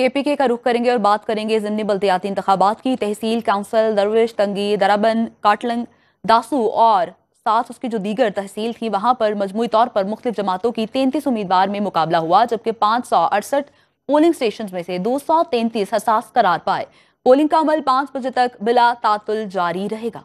KPK का रुख करेंगे और बात करेंगे ज़मनी बल्दियाती इंतबात की तहसील काउंसिल दरवेश तंगी दराबन काटलंग दासू और साथ उसकी जो दीगर तहसील थी वहाँ पर मजमू तौर पर मुख्त जमातों की तैंतीस उम्मीदवार में मुकाबला हुआ जबकि पाँच सौ अड़सठ पोलिंग स्टेशन में से दो सौ तैंतीस हसास करार पाए पोलिंग का अमल पाँच बजे तक बिला तातुल जारी रहेगा